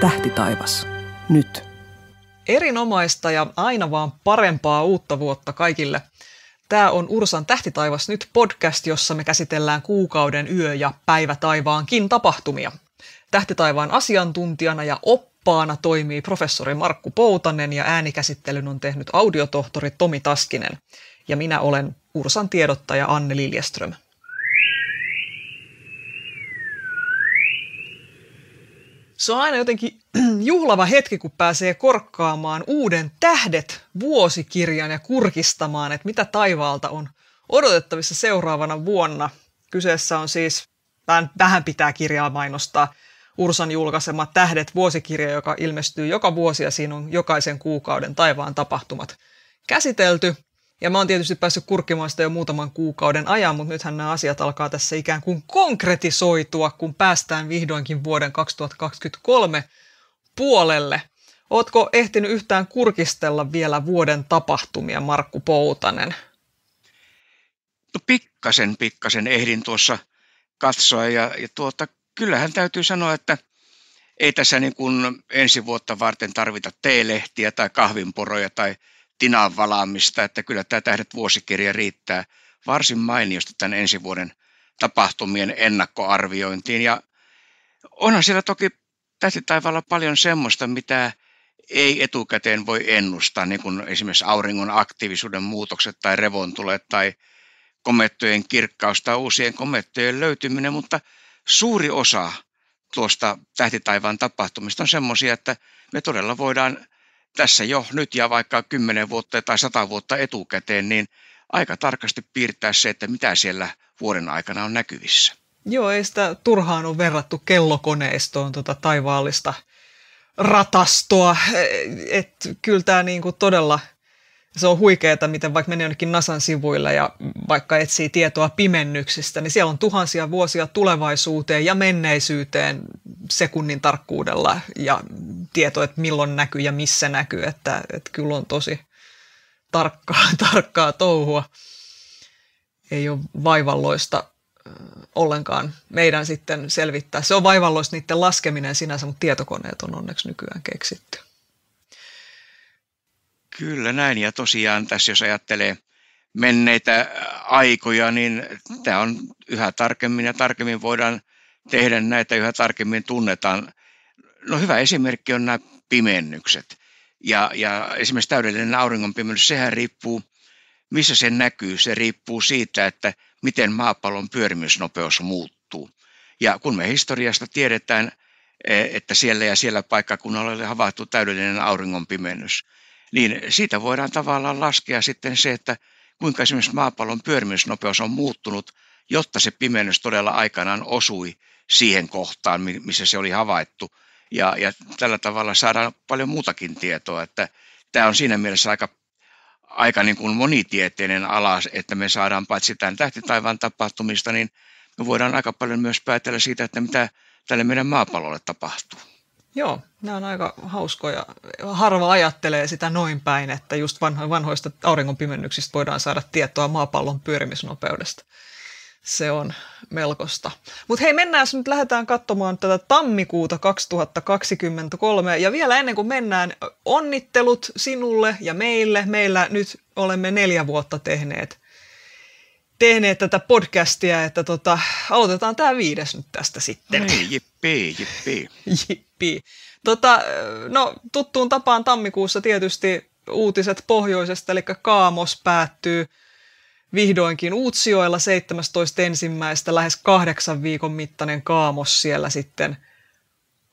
Tähti taivas. Nyt. Erinomaista ja aina vaan parempaa uutta vuotta kaikille. Tämä on Ursan taivas nyt podcast, jossa me käsitellään kuukauden yö- ja päivätaivaankin tapahtumia. Tähti taivaan asiantuntijana ja oppaana toimii professori Markku Poutanen ja äänikäsittelyn on tehnyt audiotohtori Tomi Taskinen. Ja minä olen Ursan tiedottaja Anne Liljeström. Se on aina jotenkin juhlava hetki, kun pääsee korkkaamaan uuden tähdet vuosikirjan ja kurkistamaan, että mitä taivaalta on odotettavissa seuraavana vuonna. Kyseessä on siis, vähän, vähän pitää kirjaa mainostaa, Ursan julkaisema Tähdet vuosikirja, joka ilmestyy joka vuosi ja siinä on jokaisen kuukauden taivaan tapahtumat käsitelty. Ja mä oon tietysti päässyt kurkkimaan sitä jo muutaman kuukauden ajan, mutta nythän nämä asiat alkaa tässä ikään kuin konkretisoitua, kun päästään vihdoinkin vuoden 2023 puolelle. Ootko ehtinyt yhtään kurkistella vielä vuoden tapahtumia, Markku Poutanen? No pikkasen, pikkasen ehdin tuossa katsoa ja, ja tuota, kyllähän täytyy sanoa, että ei tässä niin kuin ensi vuotta varten tarvita teelehtiä tai kahvinporoja tai tinaan valaamista, että kyllä tämä Tähdet vuosikirja riittää varsin mainiosti tämän ensi vuoden tapahtumien ennakkoarviointiin. Ja onhan siellä toki tähti taivaalla paljon semmoista, mitä ei etukäteen voi ennustaa, niin kuin esimerkiksi auringon aktiivisuuden muutokset tai revontulet tai komettojen kirkkaus tai uusien komettojen löytyminen, mutta suuri osa tuosta tähtitaivaan tapahtumista on semmoisia, että me todella voidaan tässä jo nyt ja vaikka 10 vuotta tai 100 vuotta etukäteen, niin aika tarkasti piirtää se, että mitä siellä vuoden aikana on näkyvissä. Joo, ei sitä turhaan on verrattu kellokoneistoon tuota taivaallista ratastoa. että kyllä tämä niinku todella – se on huikeaa, miten vaikka menee jonnekin NASAn sivuille ja vaikka etsii tietoa pimennyksistä, niin siellä on tuhansia vuosia tulevaisuuteen ja menneisyyteen sekunnin tarkkuudella ja tieto, että milloin näkyy ja missä näkyy, että, että kyllä on tosi tarkkaa, tarkkaa touhua. Ei ole vaivalloista ollenkaan meidän sitten selvittää. Se on vaivalloista niiden laskeminen sinänsä, mutta tietokoneet on onneksi nykyään keksitty. Kyllä näin, ja tosiaan tässä jos ajattelee menneitä äh, aikoja, niin tämä on yhä tarkemmin ja tarkemmin voidaan tehdä näitä, yhä tarkemmin tunnetaan. No hyvä esimerkki on nämä pimennykset. Ja, ja esimerkiksi täydellinen auringonpimennys, sehän riippuu, missä se näkyy, se riippuu siitä, että miten maapallon pyörimysnopeus muuttuu. Ja kun me historiasta tiedetään, e, että siellä ja siellä paikkakunnalla oli havaittu täydellinen auringonpimennys, niin siitä voidaan tavallaan laskea sitten se, että kuinka esimerkiksi maapallon pyörimisnopeus on muuttunut, jotta se pimennys todella aikanaan osui siihen kohtaan, missä se oli havaittu. Ja, ja tällä tavalla saadaan paljon muutakin tietoa, että tämä on siinä mielessä aika, aika niin kuin monitieteinen ala, että me saadaan paitsi tämän tähtitaivaan tapahtumista, niin me voidaan aika paljon myös päätellä siitä, että mitä tälle meidän maapallolle tapahtuu. Joo, nämä on aika hauskoja. Harva ajattelee sitä noin päin, että just vanho, vanhoista auringonpimennyksistä voidaan saada tietoa maapallon pyörimisnopeudesta. Se on melkoista. Mutta hei, mennään nyt lähdetään katsomaan tätä tammikuuta 2023. Ja vielä ennen kuin mennään, onnittelut sinulle ja meille. Meillä nyt olemme neljä vuotta tehneet tehneet tätä podcastia, että tota, aloitetaan tämä viides nyt tästä sitten. Ei, niin, jippii, jippii. jippii. Tota, no, tuttuun tapaan tammikuussa tietysti uutiset pohjoisesta, eli Kaamos päättyy vihdoinkin Uutsioilla 17.1. lähes kahdeksan viikon mittainen Kaamos siellä sitten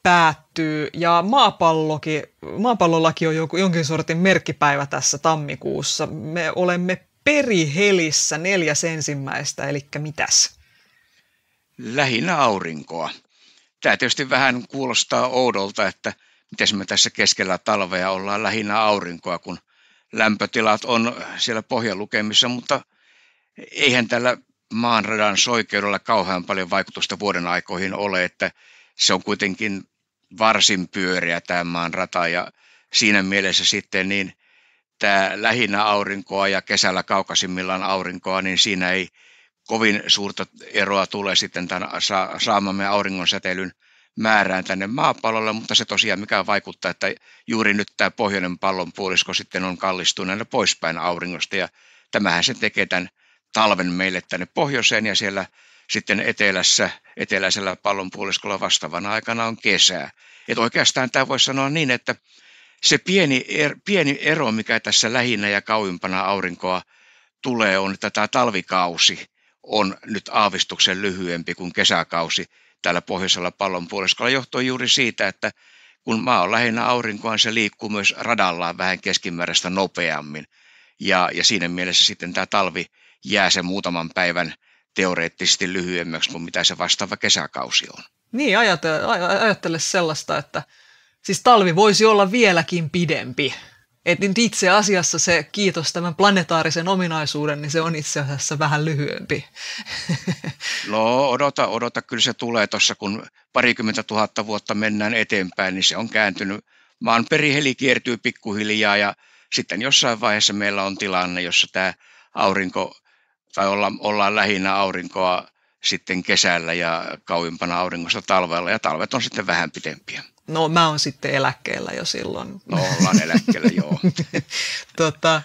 päättyy. Ja maapallokin, maapallollakin on jonkin sortin merkkipäivä tässä tammikuussa. Me olemme perihelissä neljäs ensimmäistä, eli mitäs? Lähinnä aurinkoa. Tämä tietysti vähän kuulostaa oudolta, että miten me tässä keskellä talvea ollaan lähinnä aurinkoa, kun lämpötilat on siellä pohjalukemissa, mutta eihän tällä maanradan soikeudella kauhean paljon vaikutusta vuoden aikoihin ole, että se on kuitenkin varsin pyöreä tämä maanrata ja siinä mielessä sitten niin käyttää lähinnä aurinkoa ja kesällä kaukasimmillaan aurinkoa, niin siinä ei kovin suurta eroa tule sitten tämän saamamme säteilyn määrään tänne maapallolle, mutta se tosiaan mikä vaikuttaa, että juuri nyt tämä pohjoinen pallonpuolisko sitten on kallistuneena poispäin auringosta ja tämähän se tekee tämän talven meille tänne pohjoiseen ja siellä sitten etelässä, eteläisellä pallonpuoliskolla vastaavana aikana on kesää. Et oikeastaan tämä voisi sanoa niin, että se pieni, er, pieni ero, mikä tässä lähinnä ja kauimpana aurinkoa tulee, on, että tämä talvikausi on nyt aavistuksen lyhyempi kuin kesäkausi täällä pohjoisella pallonpuoliskolla Johtuu juuri siitä, että kun maa on lähinnä aurinkoa, niin se liikkuu myös radallaan vähän keskimääräistä nopeammin. Ja, ja siinä mielessä sitten tämä talvi jää se muutaman päivän teoreettisesti lyhyemmäksi kuin mitä se vastaava kesäkausi on. Niin, ajattele, ajattele sellaista, että siis talvi voisi olla vieläkin pidempi. Et nyt itse asiassa se kiitos tämän planetaarisen ominaisuuden, niin se on itse asiassa vähän lyhyempi. No odota, odota, kyllä se tulee tuossa, kun parikymmentä tuhatta vuotta mennään eteenpäin, niin se on kääntynyt. Maan periheli kiertyy pikkuhiljaa ja sitten jossain vaiheessa meillä on tilanne, jossa tämä aurinko, tai olla ollaan lähinnä aurinkoa sitten kesällä ja kauimpana auringosta talvella ja talvet on sitten vähän pidempiä. No mä oon sitten eläkkeellä jo silloin. No ollaan eläkkeellä, joo. tota,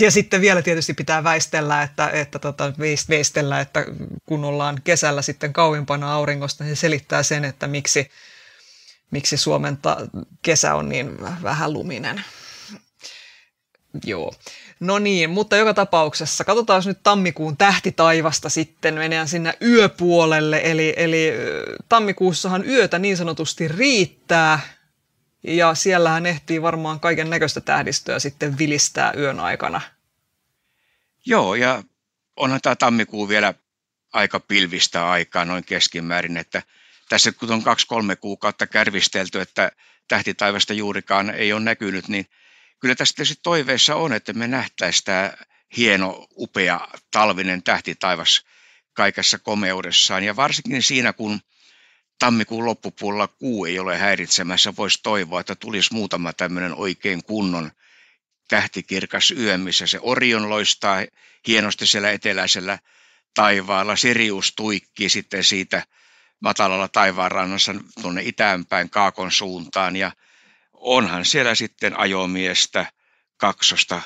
ja sitten vielä tietysti pitää väistellä, että, että tota, veistellä, että kun ollaan kesällä sitten kauimpana auringosta, niin se selittää sen, että miksi, miksi Suomen ta- kesä on niin vähän luminen. Joo. No niin, mutta joka tapauksessa katsotaan nyt tammikuun tähti taivasta sitten. menen sinne yöpuolelle, eli, eli tammikuussahan yötä niin sanotusti riittää. Ja siellähän ehtii varmaan kaiken näköistä tähdistöä sitten vilistää yön aikana. Joo, ja onhan tämä tammikuu vielä aika pilvistä aikaa noin keskimäärin, että tässä kun on kaksi-kolme kuukautta kärvistelty, että tähti taivasta juurikaan ei ole näkynyt, niin – kyllä tässä tietysti toiveissa on, että me nähtäisiin tämä hieno, upea talvinen tähti taivas kaikessa komeudessaan. Ja varsinkin siinä, kun tammikuun loppupuolella kuu ei ole häiritsemässä, voisi toivoa, että tulisi muutama tämmöinen oikein kunnon tähtikirkas yö, missä se Orion loistaa hienosti siellä eteläisellä taivaalla, Sirius tuikki sitten siitä matalalla taivaanrannassa tuonne itäänpäin Kaakon suuntaan ja – onhan siellä sitten ajomiestä, kaksosta,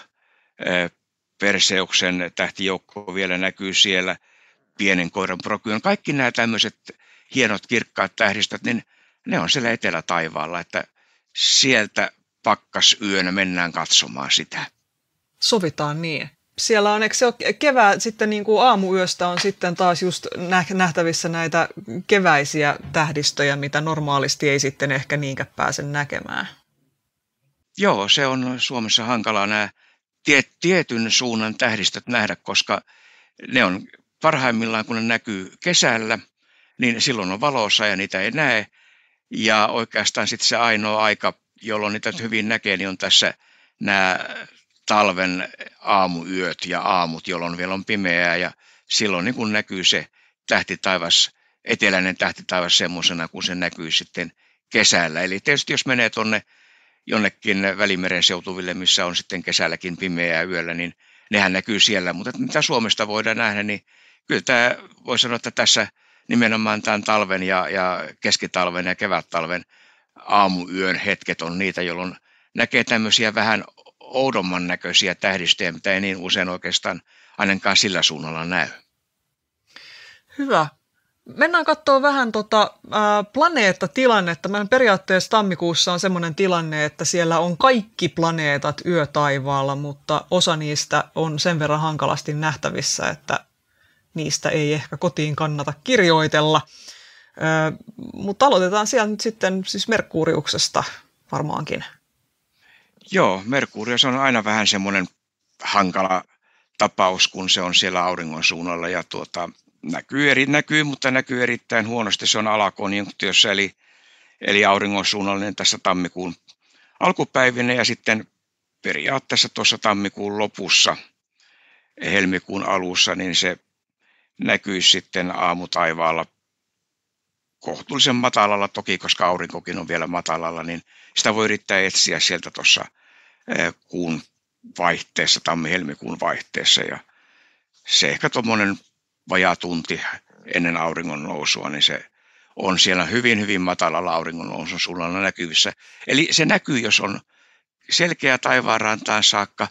Perseuksen tähtijoukko vielä näkyy siellä, pienen koiran prokyon. Kaikki nämä tämmöiset hienot kirkkaat tähdistöt, niin ne on siellä etelätaivaalla, että sieltä pakkas yönä mennään katsomaan sitä. Sovitaan niin. Siellä on, eikö se ole kevää, sitten niin kuin aamuyöstä on sitten taas just nähtävissä näitä keväisiä tähdistöjä, mitä normaalisti ei sitten ehkä niinkään pääse näkemään. Joo, se on Suomessa hankalaa nämä tiet, tietyn suunnan tähdistöt nähdä, koska ne on parhaimmillaan, kun ne näkyy kesällä, niin silloin on valossa ja niitä ei näe. Ja oikeastaan sitten se ainoa aika, jolloin niitä hyvin näkee, niin on tässä nämä talven aamuyöt ja aamut, jolloin vielä on pimeää ja silloin niin kun näkyy se tähti taivas, eteläinen tähti taivas semmoisena, kun se näkyy sitten kesällä. Eli tietysti jos menee tuonne jonnekin Välimeren seutuville, missä on sitten kesälläkin pimeää yöllä, niin nehän näkyy siellä. Mutta mitä Suomesta voidaan nähdä, niin kyllä tämä voi sanoa, että tässä nimenomaan tämän talven ja, ja keskitalven ja kevättalven aamuyön hetket on niitä, jolloin näkee tämmöisiä vähän oudomman näköisiä tähdistöjä, mitä ei niin usein oikeastaan ainakaan sillä suunnalla näy. Hyvä. Mennään katsoa vähän tota, ää, planeettatilannetta. Meidän periaatteessa tammikuussa on semmoinen tilanne, että siellä on kaikki planeetat yötaivaalla, mutta osa niistä on sen verran hankalasti nähtävissä, että niistä ei ehkä kotiin kannata kirjoitella. Ää, mutta aloitetaan siellä nyt sitten siis Merkuriuksesta varmaankin. Joo, Merkurius on aina vähän semmoinen hankala tapaus, kun se on siellä auringon suunnalla ja tuota, näkyy, eri, näkyy, mutta näkyy erittäin huonosti. Se on alakonjunktiossa, eli, eli auringon suunnallinen tässä tammikuun alkupäivinä ja sitten periaatteessa tuossa tammikuun lopussa, helmikuun alussa, niin se näkyy sitten aamutaivaalla kohtuullisen matalalla toki, koska aurinkokin on vielä matalalla, niin sitä voi yrittää etsiä sieltä tuossa eh, kuun vaihteessa, tammi-helmikuun vaihteessa ja se ehkä tuommoinen vajaa tunti ennen auringon nousua, niin se on siellä hyvin, hyvin matalalla auringon nousun suunnalla näkyvissä. Eli se näkyy, jos on selkeä taivaanrantaan saakka,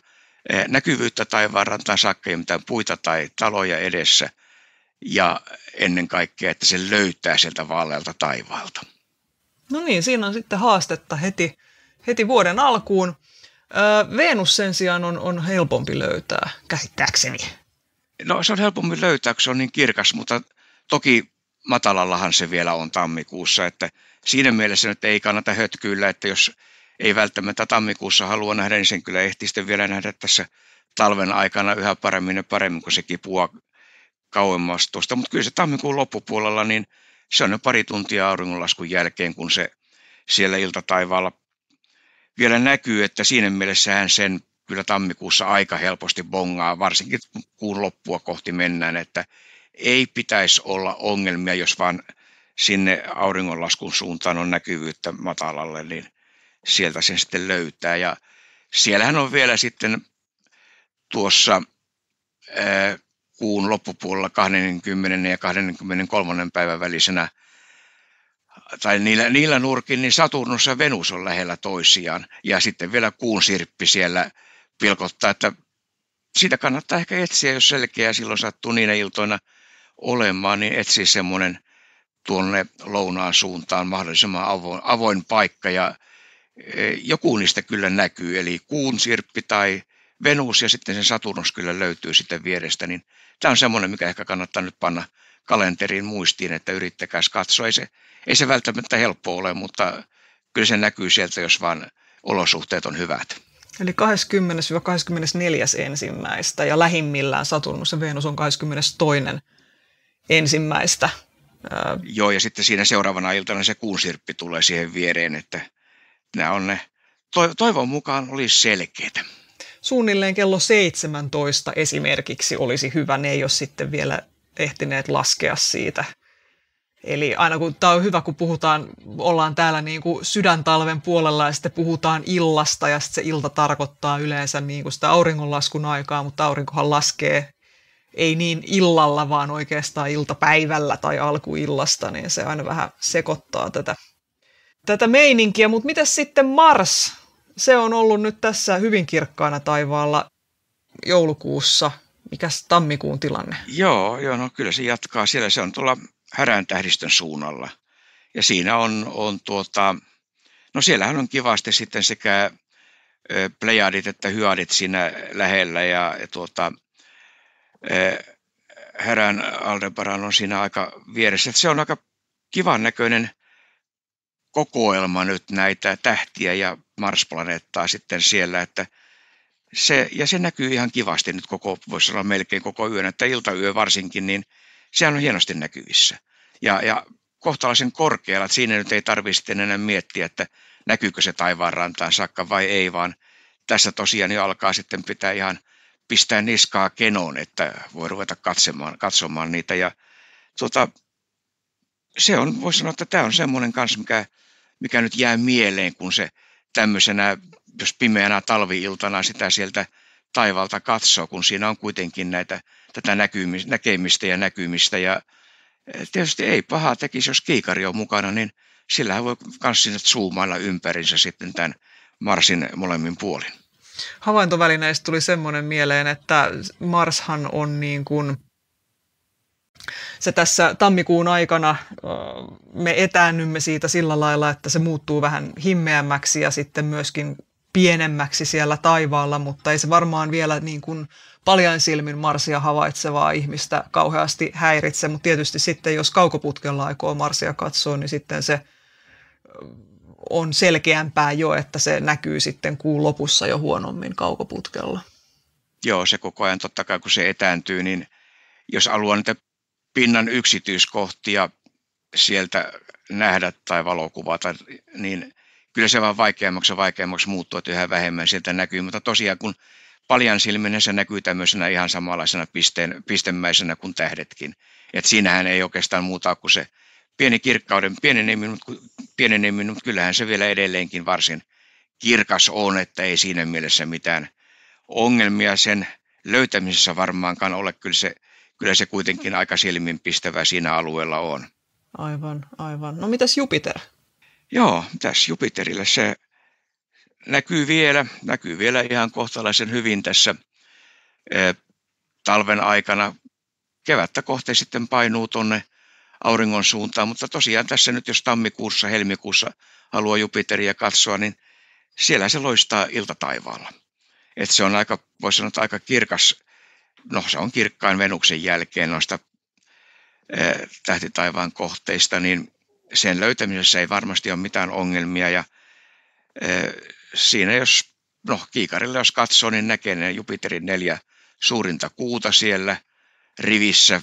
eh, näkyvyyttä taivaanrantaan saakka, ei mitään puita tai taloja edessä, ja ennen kaikkea, että se löytää sieltä vaalealta taivaalta. No niin, siinä on sitten haastetta heti, heti vuoden alkuun. Öö, Venus sen sijaan on, on helpompi löytää, käsittääkseni. No se on helpommin löytää, kun se on niin kirkas, mutta toki matalallahan se vielä on tammikuussa, että siinä mielessä nyt ei kannata hötkyillä, että jos ei välttämättä tammikuussa halua nähdä, niin sen kyllä ehtii sitten vielä nähdä tässä talven aikana yhä paremmin ja paremmin, kun se kipua kauemmas tuosta. Mutta kyllä se tammikuun loppupuolella, niin se on jo pari tuntia auringonlaskun jälkeen, kun se siellä iltataivaalla vielä näkyy, että siinä mielessähän sen kyllä tammikuussa aika helposti bongaa, varsinkin kuun loppua kohti mennään, että ei pitäisi olla ongelmia, jos vaan sinne auringonlaskun suuntaan on näkyvyyttä matalalle, niin sieltä sen sitten löytää. Ja siellähän on vielä sitten tuossa kuun loppupuolella 20. ja 23. päivän välisenä tai niillä, niillä nurkin, niin Saturnus ja Venus on lähellä toisiaan. Ja sitten vielä kuun sirppi siellä Pilkottaa, että siitä kannattaa ehkä etsiä, jos selkeä silloin sattuu niinä iltoina olemaan, niin etsiä semmoinen tuonne lounaan suuntaan mahdollisimman avoin, avoin paikka ja e, joku niistä kyllä näkyy, eli kuun sirppi tai Venus ja sitten sen Saturnus kyllä löytyy sitten vierestä, niin tämä on semmoinen, mikä ehkä kannattaa nyt panna kalenteriin muistiin, että yrittäkääs katsoa. Ei se, ei se välttämättä helppo ole, mutta kyllä se näkyy sieltä, jos vaan olosuhteet on hyvät. Eli 20-24 ensimmäistä ja lähimmillään Saturnus ja Venus on 22 ensimmäistä. Joo, ja sitten siinä seuraavana iltana se kuusirppi tulee siihen viereen, että nämä on ne, toivon mukaan olisi selkeitä. Suunnilleen kello 17 esimerkiksi olisi hyvä, ne ei ole sitten vielä ehtineet laskea siitä Eli aina kun tämä on hyvä, kun puhutaan, ollaan täällä niin kuin sydäntalven puolella ja sitten puhutaan illasta ja sitten se ilta tarkoittaa yleensä niin kuin sitä auringonlaskun aikaa, mutta aurinkohan laskee ei niin illalla, vaan oikeastaan iltapäivällä tai alkuillasta, niin se aina vähän sekoittaa tätä, tätä meininkiä. Mutta miten sitten Mars? Se on ollut nyt tässä hyvin kirkkaana taivaalla joulukuussa. Mikäs tammikuun tilanne? Joo, joo, no kyllä se jatkaa siellä. Se on tuolla härän tähdistön suunnalla. Ja siinä on, on tuota, no siellähän on kivasti sitten sekä plejadit että hyadit siinä lähellä ja, ja tuota, härän Aldebaran on siinä aika vieressä. Se on aika kivan näköinen kokoelma nyt näitä tähtiä ja Marsplaneettaa sitten siellä, että se, ja se näkyy ihan kivasti nyt koko, voisi sanoa melkein koko yön, että iltayö varsinkin, niin – sehän on hienosti näkyvissä. Ja, ja kohtalaisen korkealla, että siinä nyt ei tarvitse enää miettiä, että näkyykö se taivaan rantaan saakka vai ei, vaan tässä tosiaan jo alkaa sitten pitää ihan pistää niskaa kenoon, että voi ruveta katsomaan, katsomaan niitä. Ja tuota, se on, voisi sanoa, että tämä on semmoinen kanssa, mikä, mikä nyt jää mieleen, kun se tämmöisenä, jos pimeänä talviiltana sitä sieltä – taivalta katsoo, kun siinä on kuitenkin näitä, tätä näkymistä, näkemistä ja näkymistä. Ja eh, tietysti ei pahaa tekisi, jos kiikari on mukana, niin sillä voi myös sinne zoomailla ympärinsä sitten tämän Marsin molemmin puolin. Havaintovälineistä tuli semmoinen mieleen, että Marshan on niin kuin se tässä tammikuun aikana me etäännymme siitä sillä lailla, että se muuttuu vähän himmeämmäksi ja sitten myöskin pienemmäksi siellä taivaalla, mutta ei se varmaan vielä niin kuin paljon silmin Marsia havaitsevaa ihmistä kauheasti häiritse, mutta tietysti sitten jos kaukoputkella aikoo Marsia katsoa, niin sitten se on selkeämpää jo, että se näkyy sitten kuun lopussa jo huonommin kaukoputkella. Joo, se koko ajan totta kai kun se etääntyy, niin jos haluaa niitä pinnan yksityiskohtia sieltä nähdä tai valokuvata, niin kyllä se vaan vaikeammaksi ja vaikeammaksi muuttuu, että yhä vähemmän sieltä näkyy. Mutta tosiaan kun paljon silminen se näkyy tämmöisenä ihan samanlaisena pisteen, pistemäisenä kuin tähdetkin. Et siinähän ei oikeastaan muuta kuin se pieni kirkkauden pieneneminen, mutta, mutta kyllähän se vielä edelleenkin varsin kirkas on, että ei siinä mielessä mitään ongelmia sen löytämisessä varmaankaan ole. Kyllä se, kyllä se kuitenkin aika silminpistävä siinä alueella on. Aivan, aivan. No mitäs Jupiter? Joo, tässä Jupiterille se näkyy vielä, näkyy vielä ihan kohtalaisen hyvin tässä eh, talven aikana. Kevättä kohti sitten painuu tuonne auringon suuntaan, mutta tosiaan tässä nyt jos tammikuussa, helmikuussa haluaa Jupiteria katsoa, niin siellä se loistaa iltataivaalla. Et se on aika, voisi sanoa, että aika kirkas, no se on kirkkain Venuksen jälkeen noista tähti eh, tähtitaivaan kohteista, niin sen löytämisessä ei varmasti ole mitään ongelmia ja siinä jos, no kiikarilla jos katsoo, niin näkee ne Jupiterin neljä suurinta kuuta siellä rivissä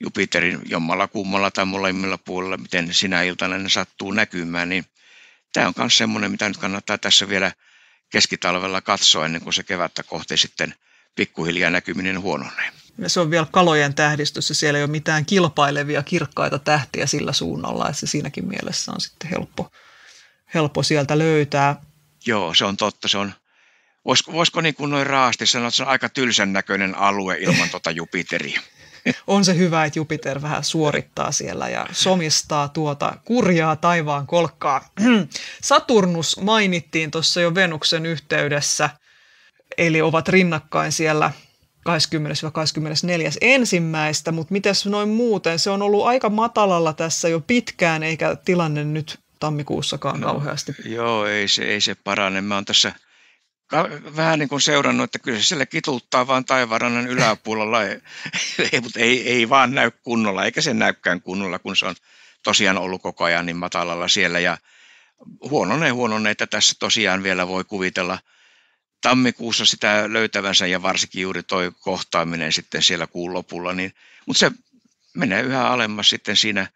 Jupiterin jommalla kummalla tai molemmilla puolella, miten sinä iltana ne sattuu näkymään, niin tämä on myös semmoinen, mitä nyt kannattaa tässä vielä keskitalvella katsoa ennen kuin se kevättä kohti sitten pikkuhiljaa näkyminen huononee se on vielä kalojen tähdistössä, siellä ei ole mitään kilpailevia kirkkaita tähtiä sillä suunnalla, että se siinäkin mielessä on sitten helppo, helppo sieltä löytää. Joo, se on totta, se on Voisiko, voisiko niin kuin noin raasti sanoa, että se on aika tylsän näköinen alue ilman tuota Jupiteria? On se hyvä, että Jupiter vähän suorittaa siellä ja somistaa tuota kurjaa taivaan kolkkaa. Saturnus mainittiin tuossa jo Venuksen yhteydessä, eli ovat rinnakkain siellä – 20-24 ensimmäistä, mutta mitäs noin muuten? Se on ollut aika matalalla tässä jo pitkään, eikä tilanne nyt tammikuussakaan no, kauheasti. Joo, ei se, ei se parane. Mä oon tässä vähän niin kuin seurannut, että kyllä se siellä kitulttaa vaan taivarannan yläpuolella, ei, mutta ei, ei vaan näy kunnolla, eikä se näykään kunnolla, kun se on tosiaan ollut koko ajan niin matalalla siellä ja huononee huononee, että tässä tosiaan vielä voi kuvitella – tammikuussa sitä löytävänsä ja varsinkin juuri toi kohtaaminen sitten siellä kuun lopulla, niin, mutta se menee yhä alemmas sitten siinä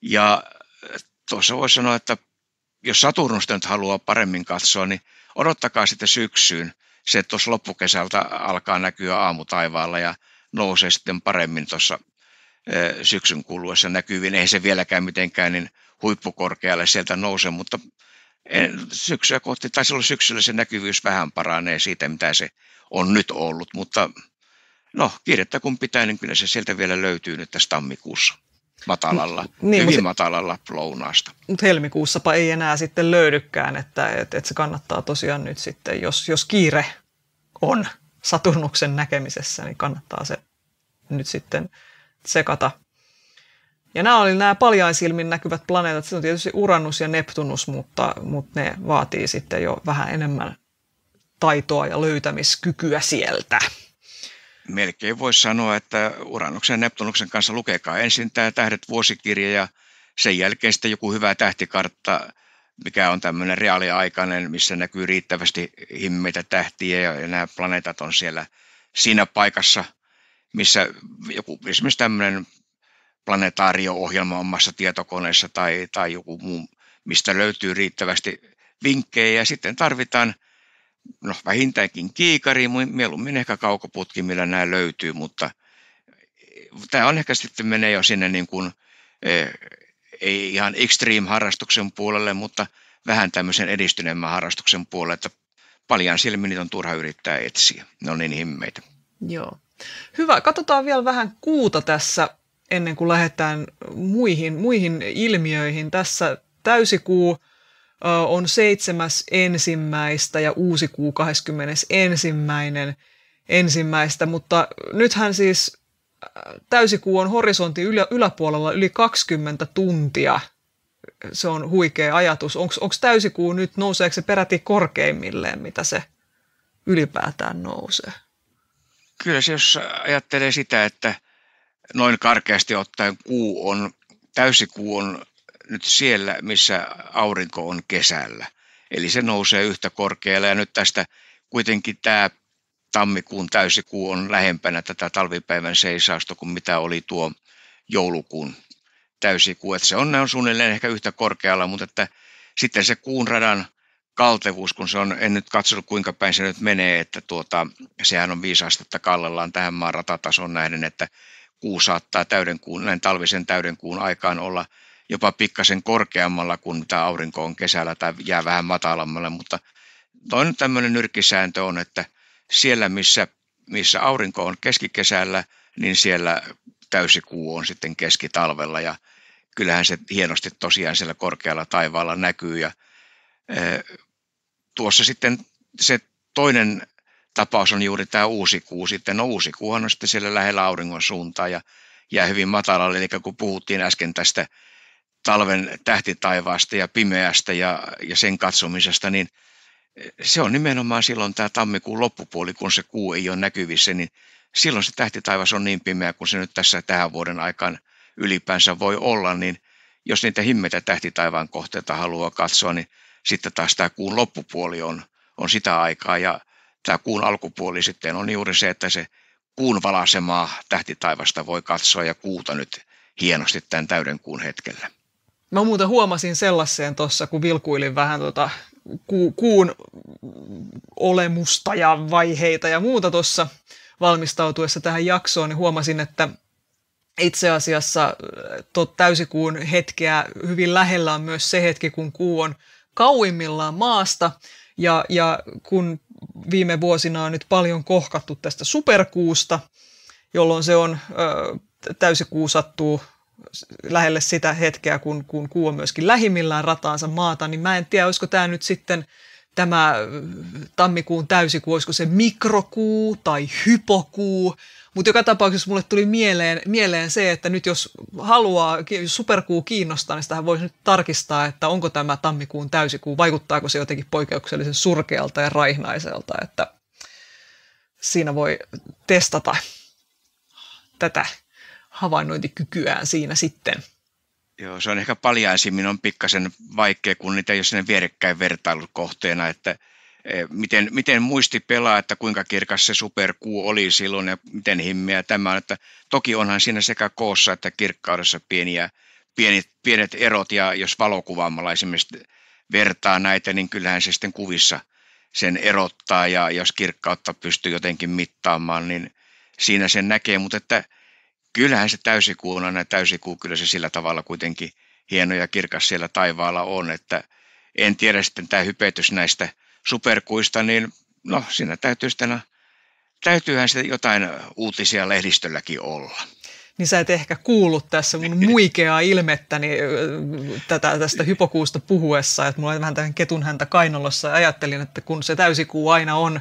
ja äh, tuossa voi sanoa, että jos Saturnusta nyt haluaa paremmin katsoa, niin odottakaa sitten syksyyn. Se tuossa loppukesältä alkaa näkyä aamutaivaalla ja nousee sitten paremmin tuossa äh, syksyn kuluessa näkyviin. Ei se vieläkään mitenkään niin huippukorkealle sieltä nouse, mutta E, syksyä kohti, tai silloin syksyllä se näkyvyys vähän paranee siitä, mitä se on nyt ollut, mutta no kirjettä kun pitää, niin kyllä se sieltä vielä löytyy nyt tässä tammikuussa matalalla, niin, hyvin se, matalalla lounaasta. Mutta helmikuussapa ei enää sitten löydykään, että että että se kannattaa tosiaan nyt sitten, jos, jos kiire on Saturnuksen näkemisessä, niin kannattaa se nyt sitten sekata ja nämä oli nämä paljain näkyvät planeetat, se on tietysti Uranus ja Neptunus, mutta, mutta ne vaatii sitten jo vähän enemmän taitoa ja löytämiskykyä sieltä. Melkein voisi sanoa, että Uranuksen ja Neptunuksen kanssa lukekaa ensin tämä Tähdet vuosikirja ja sen jälkeen sitten joku hyvä tähtikartta, mikä on tämmöinen reaaliaikainen, missä näkyy riittävästi himmeitä tähtiä ja, ja nämä planeetat on siellä siinä paikassa, missä joku esimerkiksi tämmöinen planetaario-ohjelma omassa tietokoneessa tai, tai joku muu, mistä löytyy riittävästi vinkkejä ja sitten tarvitaan no, vähintäänkin kiikari, mieluummin ehkä kaukoputki, millä nämä löytyy, mutta eh, tämä on ehkä sitten menee jo sinne niin kuin, eh, ei ihan extreme-harrastuksen puolelle, mutta vähän tämmöisen edistyneemmän harrastuksen puolelle, että paljon silmin niitä on turha yrittää etsiä. Ne on niin himmeitä. Joo. Hyvä. Katsotaan vielä vähän kuuta tässä ennen kuin lähdetään muihin, muihin ilmiöihin. Tässä täysikuu on seitsemäs ensimmäistä ja uusi kuu 21. ensimmäistä, mutta nythän siis täysikuu on horisontin yläpuolella yli 20 tuntia. Se on huikea ajatus. Onko täysikuu nyt, nouseeko se peräti korkeimmilleen, mitä se ylipäätään nousee? Kyllä se, jos ajattelee sitä, että noin karkeasti ottaen kuu on, täysikuu on nyt siellä, missä aurinko on kesällä. Eli se nousee yhtä korkealle ja nyt tästä kuitenkin tämä tammikuun täysikuu on lähempänä tätä talvipäivän seisausta kuin mitä oli tuo joulukuun täysikuu. Että se on, on suunnilleen ehkä yhtä korkealla, mutta että sitten se kuun radan kaltevuus, kun se on, en nyt katsonut kuinka päin se nyt menee, että tuota, sehän on viisi astetta kallellaan tähän maan ratatason nähden, että kuu saattaa täyden kuun, näin talvisen täyden kuun aikaan olla jopa pikkasen korkeammalla kuin mitä aurinko on kesällä tai jää vähän matalammalle, mutta toinen tämmöinen nyrkkisääntö on, että siellä missä, missä aurinko on keskikesällä, niin siellä täysi kuu on sitten keskitalvella ja kyllähän se hienosti tosiaan siellä korkealla taivaalla näkyy ja e, tuossa sitten se toinen tapaus on juuri tämä uusi kuu sitten. No uusi kuu on sitten siellä lähellä auringon suuntaa ja jää hyvin matalalle. Eli kun puhuttiin äsken tästä talven tähtitaivaasta ja pimeästä ja, ja sen katsomisesta, niin se on nimenomaan silloin tämä tammikuun loppupuoli, kun se kuu ei ole näkyvissä, niin silloin se tähtitaivas on niin pimeä kuin se nyt tässä tähän vuoden aikaan ylipäänsä voi olla, niin jos niitä himmeitä tähtitaivaan kohteita haluaa katsoa, niin sitten taas tämä kuun loppupuoli on, on sitä aikaa ja tämä kuun alkupuoli sitten on juuri se, että se kuun valasemaa taivasta voi katsoa ja kuuta nyt hienosti tämän täyden kuun hetkellä. Mä muuten huomasin sellaiseen tuossa, kun vilkuilin vähän tuota ku, kuun olemusta ja vaiheita ja muuta tuossa valmistautuessa tähän jaksoon, niin huomasin, että itse asiassa äh, tot täysikuun hetkeä hyvin lähellä on myös se hetki, kun kuu on kauimmillaan maasta. Ja, ja kun viime vuosina on nyt paljon kohkattu tästä superkuusta, jolloin se on ö, täysikuu sattuu lähelle sitä hetkeä, kun, kun kuu on myöskin lähimmillään rataansa maata, niin mä en tiedä, olisiko tämä nyt sitten tämä tammikuun täysikuu, olisiko se mikrokuu tai hypokuu, mutta joka tapauksessa mulle tuli mieleen, mieleen se, että nyt jos haluaa, jos superkuu kiinnostaa, niin sitä voisi nyt tarkistaa, että onko tämä tammikuun täysikuu, vaikuttaako se jotenkin poikkeuksellisen surkealta ja raihnaiselta, että siinä voi testata tätä havainnointikykyään siinä sitten. Joo, se on ehkä paljaisimmin on pikkasen vaikea, kun niitä ei ole sinne vierekkäin vertailukohteena, että – Eh, miten, miten muisti pelaa, että kuinka kirkas se superkuu oli silloin ja miten himmeä tämä on. Että toki onhan siinä sekä koossa että kirkkaudessa pieniä, pienet, pienet erot ja jos valokuvaamalla esimerkiksi vertaa näitä, niin kyllähän se sitten kuvissa sen erottaa ja jos kirkkautta pystyy jotenkin mittaamaan, niin siinä sen näkee, mutta että kyllähän se on, aina täysikuu kyllä se sillä tavalla kuitenkin hieno ja kirkas siellä taivaalla on, että en tiedä sitten tämä hypetys näistä – superkuista, niin no siinä täytyy sitten, täytyyhän sitä jotain uutisia lehdistölläkin olla niin sä et ehkä kuullut tässä mun muikeaa ilmettäni niin, tätä, tästä hypokuusta puhuessa, että mulla on vähän tähän ketun häntä kainolossa ja ajattelin, että kun se täysikuu aina on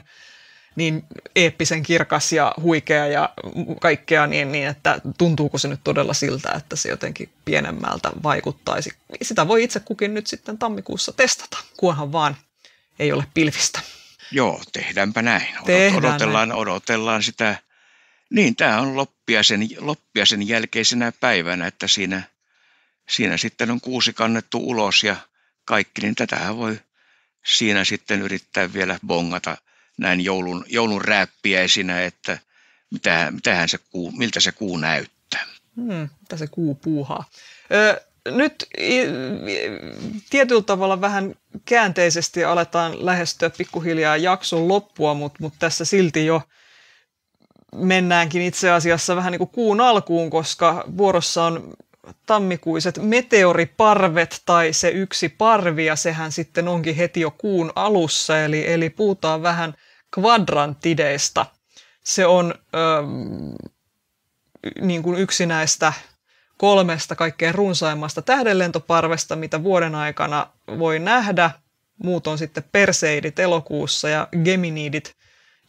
niin eeppisen kirkas ja huikea ja kaikkea, niin, niin että tuntuuko se nyt todella siltä, että se jotenkin pienemmältä vaikuttaisi. Sitä voi itse kukin nyt sitten tammikuussa testata, kunhan vaan ei ole pilvistä. Joo, tehdäänpä näin. Tehdään odotellaan, näin. odotellaan sitä. Niin, tämä on loppiaisen, loppiaisen jälkeisenä päivänä, että siinä, siinä sitten on kuusi kannettu ulos ja kaikki, niin tätähän voi siinä sitten yrittää vielä bongata näin joulun, joulun rääppiäisinä, että mitähän mitähän se kuu, miltä se kuu näyttää. Hmm, mitä se kuu puuhaa. Ö, nyt tietyllä tavalla vähän käänteisesti aletaan lähestyä pikkuhiljaa jakson loppua, mutta mut tässä silti jo mennäänkin itse asiassa vähän niin kuin kuun alkuun, koska vuorossa on tammikuiset meteoriparvet tai se yksi parvi ja sehän sitten onkin heti jo kuun alussa, eli, eli puhutaan vähän kvadrantideista. Se on öö, niin kuin yksi näistä kolmesta kaikkein runsaimmasta tähdenlentoparvesta, mitä vuoden aikana voi nähdä. Muut on sitten perseidit elokuussa ja geminiidit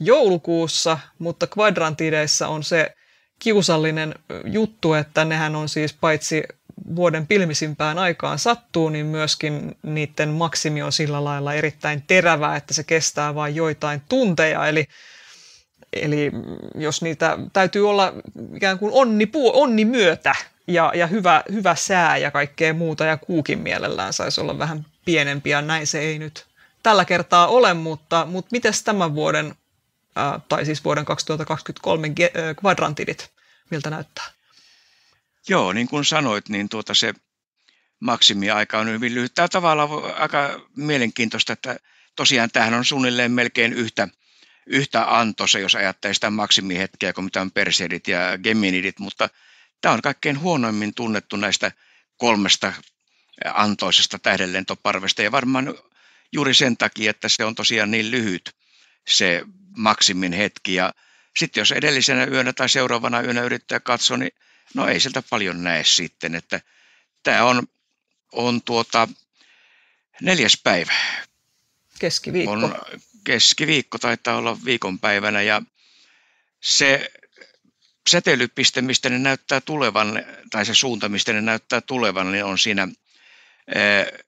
joulukuussa, mutta kvadrantideissa on se kiusallinen juttu, että nehän on siis paitsi vuoden pilmisimpään aikaan sattuu, niin myöskin niiden maksimi on sillä lailla erittäin terävää, että se kestää vain joitain tunteja. Eli Eli jos niitä täytyy olla ikään kuin onni, onni myötä ja, ja hyvä, hyvä sää ja kaikkea muuta ja kuukin mielellään saisi olla vähän pienempi ja näin se ei nyt tällä kertaa ole, mutta, mutta miten tämän vuoden, äh, tai siis vuoden 2023 ge- kvadrantidit, miltä näyttää? Joo, niin kuin sanoit, niin tuota se maksimiaika on hyvin lyhyt. Tämä on tavallaan aika mielenkiintoista, että tosiaan tähän on suunnilleen melkein yhtä – yhtä antoisa, jos ajattelee sitä maksimihetkeä kuin mitä on perseidit ja geminidit, mutta tämä on kaikkein huonoimmin tunnettu näistä kolmesta antoisesta tähdenlentoparvesta ja varmaan juuri sen takia, että se on tosiaan niin lyhyt se maksimin hetki ja sitten jos edellisenä yönä tai seuraavana yönä yrittää katsoa, niin no ei sieltä paljon näe sitten, että tämä on, on tuota neljäs päivä. Keskiviikko. On keskiviikko taitaa olla viikonpäivänä ja se säteilypiste, mistä ne näyttää tulevan, tai se suunta, mistä ne näyttää tulevan, niin on siinä eh,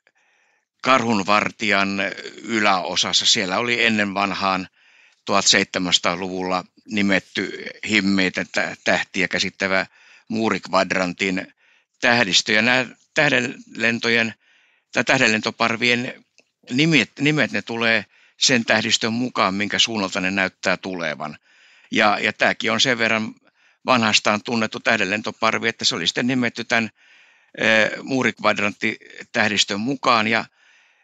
Karhunvartijan yläosassa. Siellä oli ennen vanhaan 1700-luvulla nimetty himmeitä tähtiä käsittävä muurikvadrantin tähdistö. Ja nämä tähdenlentojen tai tähdenlentoparvien nimet, nimet ne tulee sen tähdistön mukaan, minkä suunnalta ne näyttää tulevan. Ja, ja tämäkin on sen verran vanhastaan tunnettu tähdenlentoparvi, että se oli sitten nimetty tämän e, muurikvadrantti-tähdistön mukaan. Ja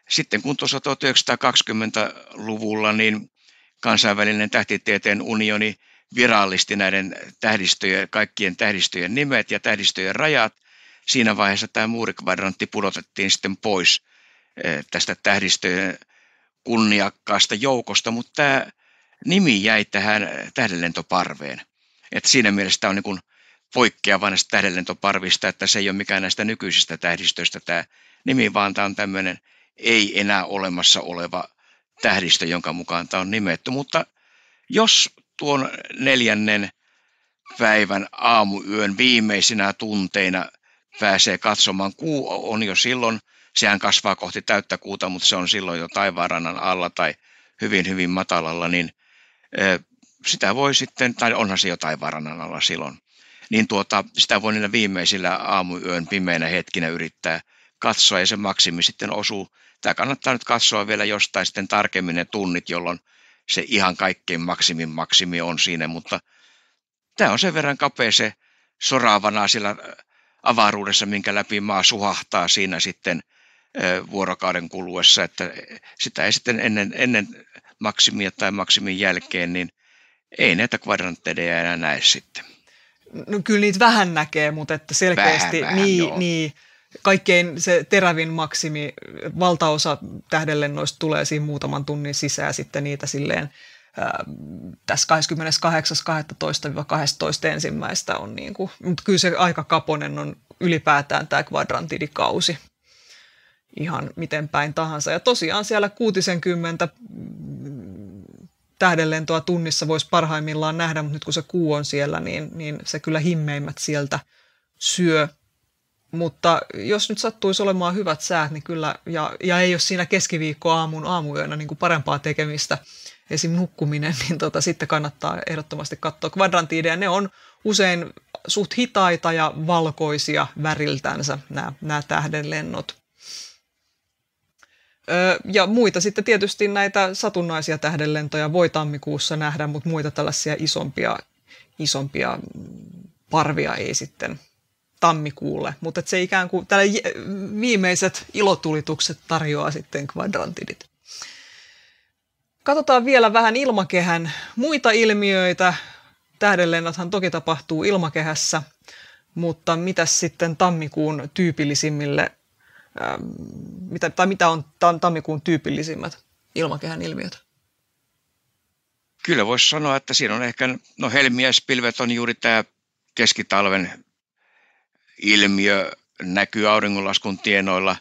sitten kun tuossa 1920-luvulla niin kansainvälinen tähtitieteen unioni virallisti näiden tähdistöjen, kaikkien tähdistöjen nimet ja tähdistöjen rajat, siinä vaiheessa tämä muurikvadrantti pudotettiin sitten pois e, tästä tähdistöjen kunniakkaasta joukosta, mutta tämä nimi jäi tähän tähdenlentoparveen. Et siinä mielessä tämä on niin poikkeava näistä tähdenlentoparvista, että se ei ole mikään näistä nykyisistä tähdistöistä tämä nimi, vaan tämä on tämmöinen ei enää olemassa oleva tähdistö, jonka mukaan tämä on nimetty. Mutta jos tuon neljännen päivän aamuyön viimeisinä tunteina pääsee katsomaan, kuu on jo silloin – sehän kasvaa kohti täyttä kuuta, mutta se on silloin jo taivaanrannan alla tai hyvin, hyvin matalalla, niin sitä voi sitten, tai onhan se jo taivaanrannan alla silloin, niin tuota, sitä voi niillä viimeisillä aamuyön pimeinä hetkinä yrittää katsoa ja se maksimi sitten osuu. Tämä kannattaa nyt katsoa vielä jostain sitten tarkemmin ne tunnit, jolloin se ihan kaikkein maksimin maksimi on siinä, mutta tämä on sen verran kapea se soraavana sillä avaruudessa, minkä läpi maa suhahtaa siinä sitten – vuorokauden kuluessa, että sitä ei sitten ennen, ennen maksimia tai maksimin jälkeen, niin ei näitä kvadrantteja enää näe sitten. No kyllä niitä vähän näkee, mutta että selkeästi vähän, vähän, niin, niin, kaikkein se terävin maksimi, valtaosa noista tulee siinä muutaman tunnin sisään sitten niitä silleen tässä 28.12.12 ensimmäistä on niin kuin, mutta kyllä se aika kaponen on ylipäätään tämä kvadrantidikausi ihan miten päin tahansa. Ja tosiaan siellä 60 tähdenlentoa tunnissa voisi parhaimmillaan nähdä, mutta nyt kun se kuu on siellä, niin, niin se kyllä himmeimmät sieltä syö. Mutta jos nyt sattuisi olemaan hyvät säät, niin kyllä, ja, ja ei ole siinä keskiviikkoaamun aamuyönä niin kuin parempaa tekemistä, esim. nukkuminen, niin tota, sitten kannattaa ehdottomasti katsoa kvadrantiideja. Ne on usein suht hitaita ja valkoisia väriltänsä nämä, nämä tähdenlennot. Ja muita sitten tietysti näitä satunnaisia tähdenlentoja voi tammikuussa nähdä, mutta muita tällaisia isompia, isompia parvia ei sitten tammikuulle. Mutta se ikään kuin tällä viimeiset ilotulitukset tarjoaa sitten kvadrantidit. Katsotaan vielä vähän ilmakehän muita ilmiöitä. Tähdenlennathan toki tapahtuu ilmakehässä, mutta mitä sitten tammikuun tyypillisimmille Ähm, mitä, tai mitä on tammikuun tyypillisimmät ilmakehän ilmiöt? Kyllä voisi sanoa, että siinä on ehkä, no helmiäispilvet on juuri tämä keskitalven ilmiö, näkyy auringonlaskun tienoilla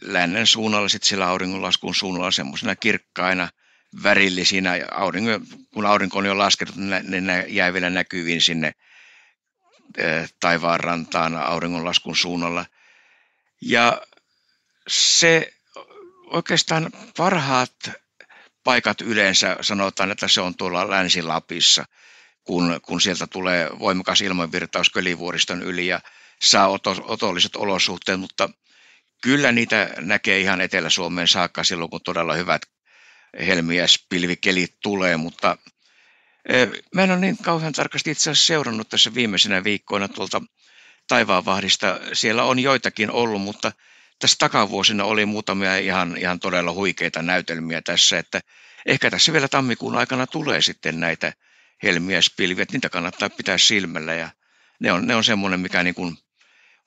lännen suunnalla, sitten sillä auringonlaskun suunnalla semmoisena kirkkaina, värillisinä. Aurinko, kun aurinko on jo laskenut, niin ne niin jää vielä näkyviin sinne taivaanrantaan auringonlaskun suunnalla – ja se oikeastaan parhaat paikat yleensä sanotaan, että se on tuolla Länsi-Lapissa, kun, kun sieltä tulee voimakas ilmanvirtaus kölivuoriston yli ja saa otolliset olosuhteet, mutta kyllä niitä näkee ihan Etelä-Suomeen saakka silloin, kun todella hyvät helmiäspilvikelit tulee, mutta eh, Mä en ole niin kauhean tarkasti itse asiassa seurannut tässä viimeisenä viikkoina tuolta taivaanvahdista. Siellä on joitakin ollut, mutta tässä takavuosina oli muutamia ihan, ihan todella huikeita näytelmiä tässä, että ehkä tässä vielä tammikuun aikana tulee sitten näitä helmiäspilviä, että niitä kannattaa pitää silmällä ja ne on, ne on semmoinen, mikä niin kuin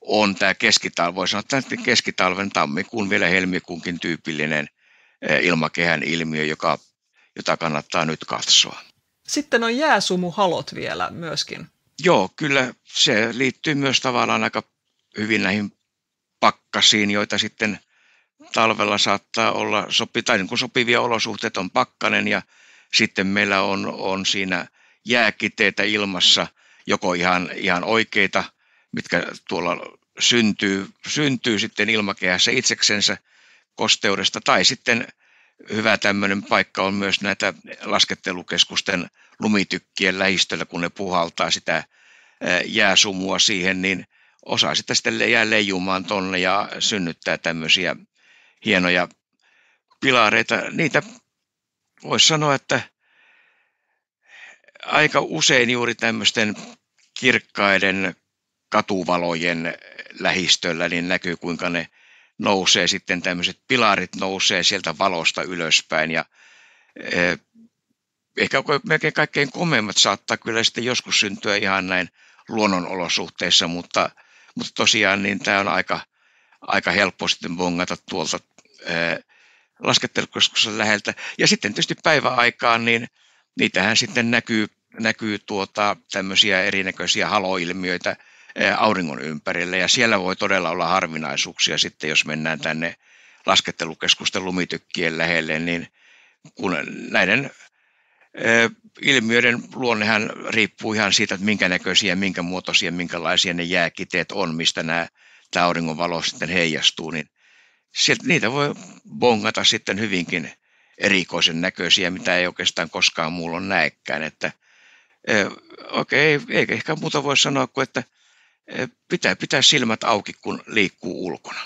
on tämä keskitalvi, voi sanoa, että keskitalven tammikuun vielä helmikuunkin tyypillinen eh, ilmakehän ilmiö, joka, jota kannattaa nyt katsoa. Sitten on jääsumuhalot vielä myöskin Joo, kyllä se liittyy myös tavallaan aika hyvin näihin pakkasiin, joita sitten talvella saattaa olla sopi, tai niin kuin sopivia olosuhteet on pakkanen ja sitten meillä on, on siinä jääkiteitä ilmassa, joko ihan, ihan oikeita, mitkä tuolla syntyy, syntyy sitten ilmakehässä itseksensä kosteudesta, tai sitten hyvä tämmöinen paikka on myös näitä laskettelukeskusten lumitykkien lähistöllä, kun ne puhaltaa sitä eh, jääsumua siihen, niin osa sitä sitten jää leijumaan tonne ja synnyttää tämmöisiä hienoja pilareita. Niitä voisi sanoa, että aika usein juuri tämmöisten kirkkaiden katuvalojen lähistöllä niin näkyy, kuinka ne – nousee sitten tämmöiset pilarit nousee sieltä valosta ylöspäin ja e, ehkä melkein kaikkein komeimmat saattaa kyllä sitten joskus syntyä ihan näin luonnonolosuhteissa, mutta, mutta tosiaan niin tämä on aika, aika helppo sitten bongata tuolta e, laskettelukeskuksen läheltä. Ja sitten tietysti päiväaikaan, niin niitähän sitten näkyy, näkyy tuota, tämmöisiä erinäköisiä haloilmiöitä – Eh, auringon ympärille ja siellä voi todella olla harvinaisuuksia sitten, jos mennään tänne laskettelukeskusten lumitykkien lähelle, niin kun näiden eh, ilmiöiden luonnehan riippuu ihan siitä, että minkä näköisiä, minkä muotoisia, minkälaisia ne jääkiteet on, mistä nämä, tämä valo sitten heijastuu, niin sieltä, niitä voi bongata sitten hyvinkin erikoisen näköisiä, mitä ei oikeastaan koskaan muulla näekään. Että, eh, okei, okay, eikä ehkä muuta voi sanoa kuin, että – Eh, pitää pitää silmät auki, kun liikkuu ulkona.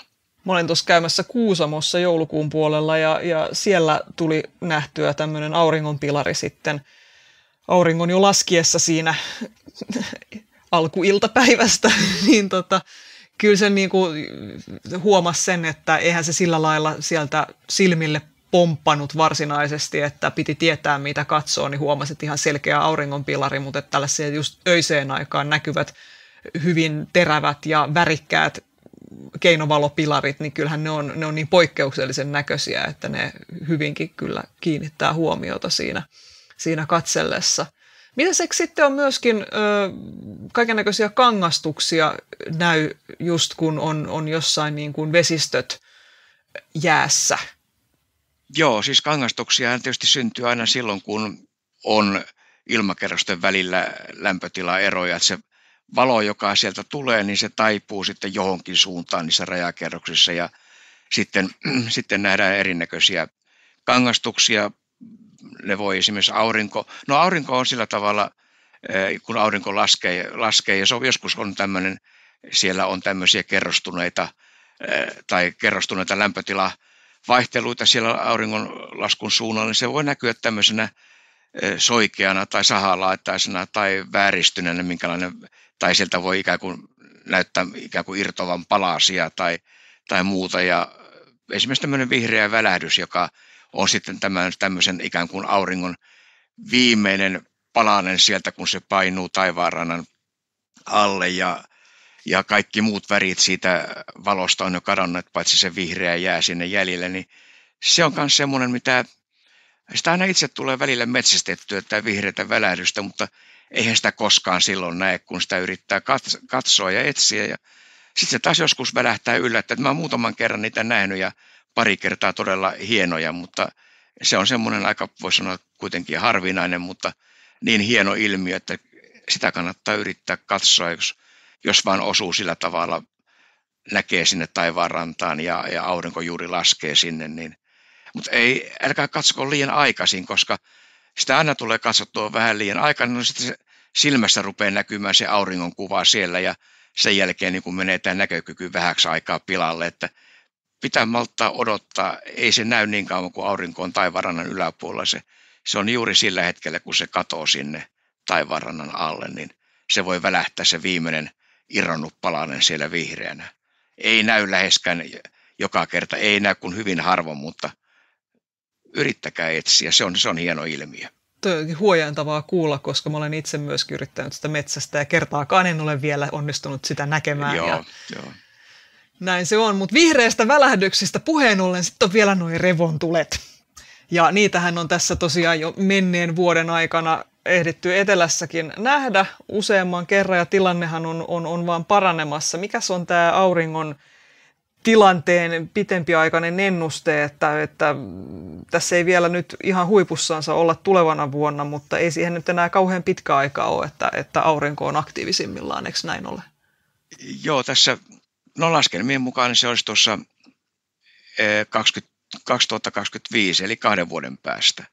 Mä olin tuossa käymässä Kuusamossa joulukuun puolella ja, ja siellä tuli nähtyä tämmöinen auringonpilari sitten auringon jo laskiessa siinä alkuiltapäivästä, niin tota, kyllä se niin huomasi sen, että eihän se sillä lailla sieltä silmille pomppanut varsinaisesti, että piti tietää mitä katsoo, niin huomasi, että ihan selkeä auringonpilari, mutta tällaisia just öiseen aikaan näkyvät hyvin terävät ja värikkäät keinovalopilarit, niin kyllähän ne on, ne on niin poikkeuksellisen näköisiä, että ne hyvinkin kyllä kiinnittää huomiota siinä, siinä katsellessa. se sitten on myöskin kaiken kaikenlaisia kangastuksia näy just kun on, on jossain niin kuin vesistöt jäässä? Joo, siis kangastuksia tietysti syntyy aina silloin, kun on ilmakerrosten välillä lämpötilaeroja, että se valo, joka sieltä tulee, niin se taipuu sitten johonkin suuntaan niissä rajakerroksissa ja sitten, sitten nähdään erinäköisiä kangastuksia. Ne voi esimerkiksi aurinko, no aurinko on sillä tavalla, eh, kun aurinko laskee, laskee ja se on joskus on tämmöinen, siellä on tämmöisiä kerrostuneita eh, tai kerrostuneita lämpötila vaihteluita siellä laskun suunnalla, niin se voi näkyä tämmöisenä eh, soikeana tai sahalaitaisena tai vääristyneenä, minkälainen tai sieltä voi ikään kuin näyttää ikään kuin irtovan palasia tai, tai muuta. Ja esimerkiksi tämmöinen vihreä välähdys, joka on sitten tämän, tämmöisen ikään kuin auringon viimeinen palanen sieltä, kun se painuu taivaanrannan alle ja, ja kaikki muut värit siitä valosta on jo kadonneet, paitsi se vihreä jää sinne jäljelle, niin se on myös semmoinen, mitä sitä aina itse tulee välillä metsästettyä, tätä vihreätä välähdystä, mutta eihän sitä koskaan silloin näe, kun sitä yrittää katsoa ja etsiä. Ja sitten se taas joskus välähtää yllättää, että mä oon muutaman kerran niitä nähnyt ja pari kertaa todella hienoja, mutta se on semmoinen aika, voisi sanoa kuitenkin harvinainen, mutta niin hieno ilmiö, että sitä kannattaa yrittää katsoa, jos, jos vaan osuu sillä tavalla, näkee sinne taivaan rantaan ja, ja aurinko juuri laskee sinne, niin – mutta ei, älkää katsoko liian aikaisin, koska sitä aina tulee katsottua vähän liian aikana, niin sitten silmässä rupeaa näkymään se auringon kuva siellä ja sen jälkeen niin kun menee tämä näkökyky vähäksi aikaa pilalle, että pitää malttaa odottaa, ei se näy niin kauan kuin aurinko on taivarannan yläpuolella, se, se on juuri sillä hetkellä, kun se katoo sinne taivarannan alle, niin se voi välähtää se viimeinen irronnut palanen siellä vihreänä. Ei näy läheskään joka kerta, ei näy kuin hyvin harvoin, mutta – yrittäkää etsiä. Se on, se on hieno ilmiö. Toi huojentavaa kuulla, koska mä olen itse myöskin yrittänyt sitä metsästä ja kertaakaan en ole vielä onnistunut sitä näkemään. Joo, ja... joo. Näin se on, mutta vihreistä välähdyksistä puheen ollen sitten on vielä noin revontulet. Ja niitähän on tässä tosiaan jo menneen vuoden aikana ehditty etelässäkin nähdä useamman kerran ja tilannehan on, on, on vaan paranemassa. Mikäs on tämä auringon tilanteen pitempiaikainen ennuste, että, että tässä ei vielä nyt ihan huipussaansa olla tulevana vuonna, mutta ei siihen nyt enää kauhean pitkä aika ole, että, että aurinko on aktiivisimmillaan, eikö näin ole? Joo, tässä no laskelmien mukaan se olisi tuossa 20, eh, 2025, eli kahden vuoden päästä.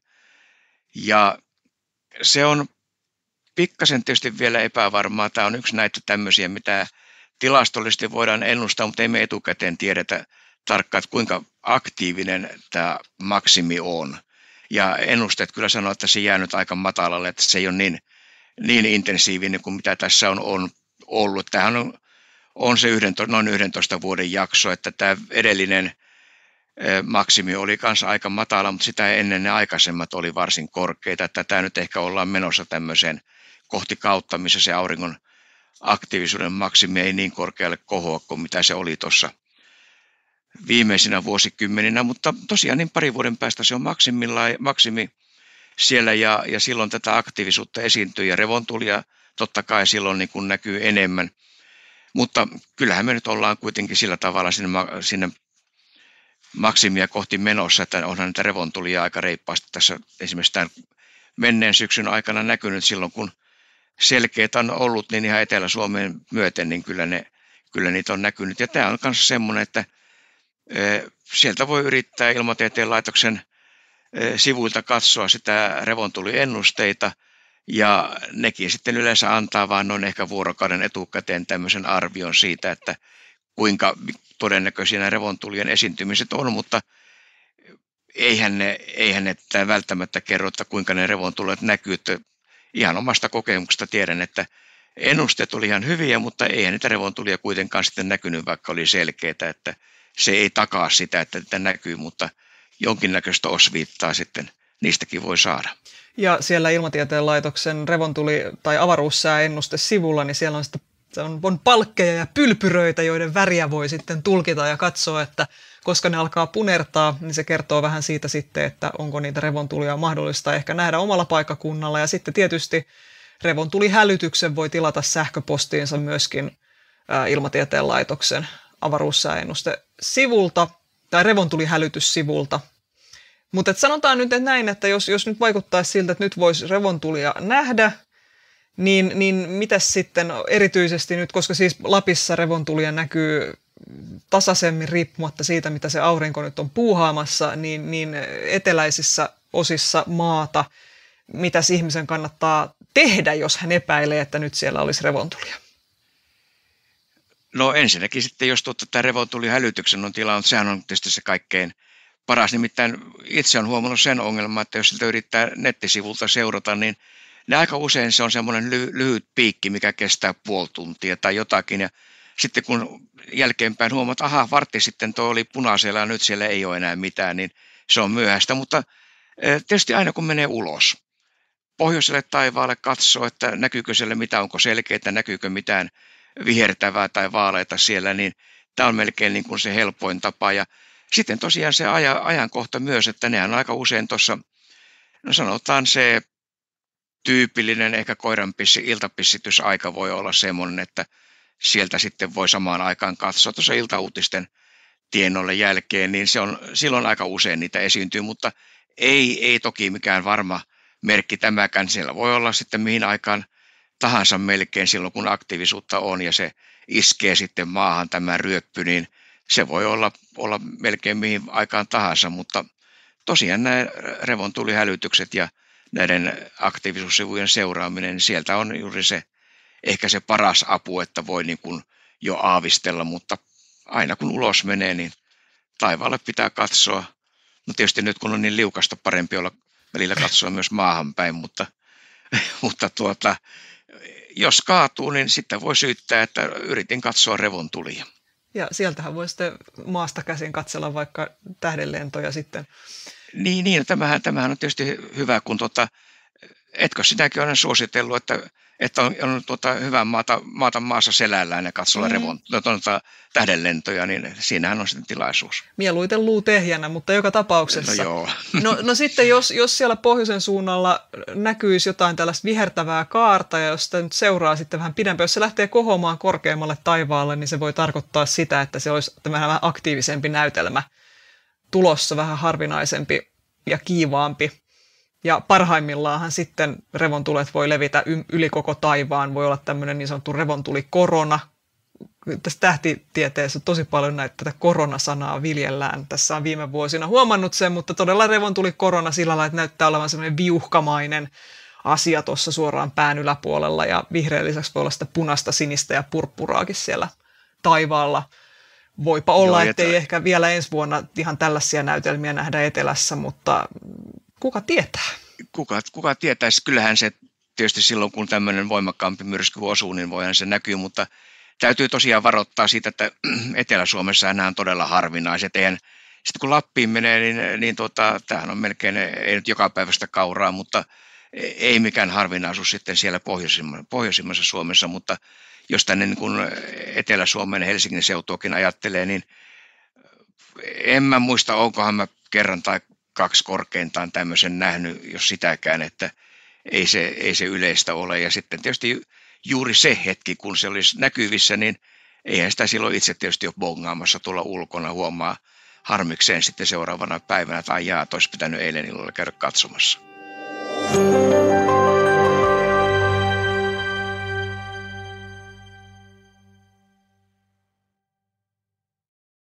Ja se on pikkasen tietysti vielä epävarmaa. Tämä on yksi näitä tämmöisiä, mitä tilastollisesti voidaan ennustaa, mutta emme etukäteen tiedetä tarkkaan, että kuinka aktiivinen tämä maksimi on. Ja ennusteet kyllä sanoo, että se jää nyt aika matalalle, että se ei ole niin, niin intensiivinen kuin mitä tässä on, on ollut. Tähän on, on se yhden, noin 11 vuoden jakso, että tämä edellinen e, maksimi oli kanssa aika matala, mutta sitä ennen ne aikaisemmat oli varsin korkeita, Tätä tämä nyt ehkä ollaan menossa tämmöiseen kohti kautta, missä se auringon aktiivisuuden maksimi ei niin korkealle kohoa kuin mitä se oli tuossa viimeisinä vuosikymmeninä, mutta tosiaan niin pari vuoden päästä se on maksimi siellä ja, ja silloin tätä aktiivisuutta esiintyy ja revontulia totta kai silloin niin kuin näkyy enemmän. Mutta kyllähän me nyt ollaan kuitenkin sillä tavalla sinne, sinne maksimia kohti menossa, että onhan näitä revontulia aika reippaasti tässä esimerkiksi tämän menneen syksyn aikana näkynyt silloin, kun – selkeät on ollut, niin ihan Etelä-Suomeen myöten, niin kyllä, ne, kyllä niitä on näkynyt. Ja tämä on myös semmoinen, että sieltä voi yrittää ilmatieteen laitoksen sivuilta katsoa sitä revontuliennusteita, ja nekin sitten yleensä antaa vain noin ehkä vuorokauden etukäteen tämmöisen arvion siitä, että kuinka todennäköisiä nämä revontulien esiintymiset on, mutta eihän ne, eihän ne välttämättä kerro, että kuinka ne revontulet näkyy. Että ihan omasta kokemuksesta tiedän, että ennusteet oli ihan hyviä, mutta ei niitä revontulia kuitenkaan sitten näkynyt, vaikka oli selkeää, että se ei takaa sitä, että tätä näkyy, mutta jonkinnäköistä osviittaa sitten niistäkin voi saada. Ja siellä Ilmatieteen laitoksen revontuli- tai sivulla, niin siellä on, sitä, on, on palkkeja ja pylpyröitä, joiden väriä voi sitten tulkita ja katsoa, että koska ne alkaa punertaa, niin se kertoo vähän siitä sitten, että onko niitä revontulia mahdollista ehkä nähdä omalla paikkakunnalla. Ja sitten tietysti revontulihälytyksen voi tilata sähköpostiinsa myöskin Ilmatieteen laitoksen avaruussääennuste sivulta tai revontulihälytyssivulta. Mutta sanotaan nyt että näin, että jos, jos nyt vaikuttaisi siltä, että nyt voisi revontulia nähdä, niin, niin mitä sitten erityisesti nyt, koska siis Lapissa revontulia näkyy tasaisemmin riippumatta siitä, mitä se aurinko nyt on puuhaamassa, niin, niin eteläisissä osissa maata, mitä ihmisen kannattaa tehdä, jos hän epäilee, että nyt siellä olisi revontulia? No ensinnäkin sitten, jos tuota, tämä revontulihälytyksen on tila, mutta sehän on tietysti se kaikkein paras. Nimittäin itse on huomannut sen ongelman, että jos sitä yrittää nettisivulta seurata, niin ne aika usein se on semmoinen ly- lyhyt piikki, mikä kestää puoli tuntia tai jotakin. Ja sitten kun jälkeenpäin huomaat, että aha, vartti sitten tuo oli punaisella ja nyt siellä ei ole enää mitään, niin se on myöhäistä. Mutta e, tietysti aina kun menee ulos, pohjoiselle taivaalle katsoo, että näkyykö siellä mitä, onko selkeää, näkyykö mitään vihertävää tai vaaleita siellä, niin tämä on melkein niin kuin se helpoin tapa. Ja sitten tosiaan se aja, ajankohta myös, että on aika usein tuossa, no sanotaan se tyypillinen ehkä koiranpissi, iltapissitysaika aika voi olla semmoinen, että – sieltä sitten voi samaan aikaan katsoa tuossa iltauutisten tiennolle jälkeen, niin se on, silloin aika usein niitä esiintyy, mutta ei, ei toki mikään varma merkki tämäkään. Siellä voi olla sitten mihin aikaan tahansa melkein silloin, kun aktiivisuutta on ja se iskee sitten maahan tämä ryöppy, niin se voi olla, olla melkein mihin aikaan tahansa, mutta tosiaan nämä revontulihälytykset ja näiden aktiivisuussivujen seuraaminen, niin sieltä on juuri se ehkä se paras apu, että voi niin kuin jo aavistella, mutta aina kun ulos menee, niin taivaalle pitää katsoa. No tietysti nyt kun on niin liukasta, parempi olla välillä katsoa myös maahan päin, mutta, mutta tuota, jos kaatuu, niin sitten voi syyttää, että yritin katsoa revon tulia. Ja sieltähän voi sitten maasta käsin katsella vaikka tähdenlentoja sitten. Niin, niin tämähän, tämähän on tietysti hyvä, kun tuota, etkö sinäkin aina suositellut, että että on, on tuota, hyvä maata, maata maassa selällään ja katsoa mm. revon, no, tuota, tähdenlentoja, niin siinähän on sitten tilaisuus. Mieluiten luu tehjänä, mutta joka tapauksessa. No, joo. no, no sitten jos, jos siellä pohjoisen suunnalla näkyisi jotain tällaista vihertävää kaarta, ja jos sitä nyt seuraa sitten vähän pidempään, jos se lähtee kohomaan korkeammalle taivaalle, niin se voi tarkoittaa sitä, että se olisi vähän aktiivisempi näytelmä tulossa, vähän harvinaisempi ja kiivaampi ja parhaimmillaanhan sitten revontulet voi levitä yli koko taivaan, voi olla tämmöinen niin sanottu revontulikorona. Tässä tähtitieteessä tosi paljon näitä tätä koronasanaa viljellään. Tässä on viime vuosina huomannut sen, mutta todella revontulikorona sillä lailla, että näyttää olevan semmoinen viuhkamainen asia tuossa suoraan pään yläpuolella ja vihreän lisäksi voi olla sitä punaista, sinistä ja purppuraakin siellä taivaalla. Voipa olla, Joo, ettei että... ehkä vielä ensi vuonna ihan tällaisia näytelmiä nähdä etelässä, mutta kuka tietää? Kuka, kuka tietäisi? Kyllähän se tietysti silloin, kun tämmöinen voimakkaampi myrsky osuu, niin voihan se näkyy, mutta täytyy tosiaan varoittaa siitä, että Etelä-Suomessa nämä on todella harvinaiset. Eihän, sitten kun Lappiin menee, niin, niin tota, tämähän on melkein, ei nyt joka päivästä kauraa, mutta ei mikään harvinaisuus sitten siellä pohjoisimmassa, pohjoisimmassa Suomessa, mutta jos tänne niin kun Etelä-Suomen Helsingin seutuakin ajattelee, niin en mä muista, onkohan mä kerran tai kaksi korkeintaan tämmöisen nähnyt, jos sitäkään, että ei se, ei se yleistä ole. Ja sitten tietysti juuri se hetki, kun se olisi näkyvissä, niin eihän sitä silloin itse tietysti ole bongaamassa tulla ulkona huomaa harmikseen sitten seuraavana päivänä, tai jaa, olisi pitänyt eilen illalla käydä katsomassa. Música